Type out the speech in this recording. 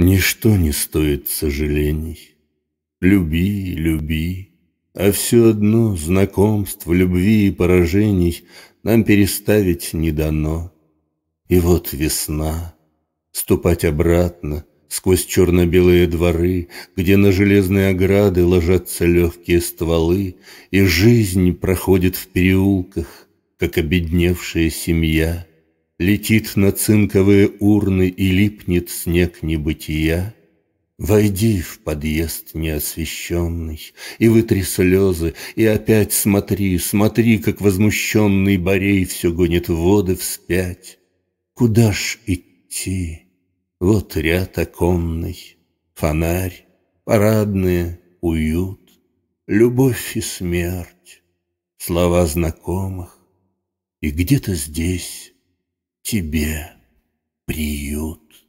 Ничто не стоит сожалений. Люби, люби, а все одно знакомств, любви и поражений нам переставить не дано. И вот весна, ступать обратно сквозь черно-белые дворы, где на железные ограды ложатся легкие стволы, и жизнь проходит в переулках, как обедневшая семья. Летит на цинковые урны и липнет снег небытия. Войди в подъезд неосвещенный и вытри слезы, и опять смотри, смотри, как возмущенный Борей все гонит воды вспять. Куда ж идти? Вот ряд оконный, фонарь, парадные, уют, любовь и смерть, слова знакомых, и где-то здесь тебе приют.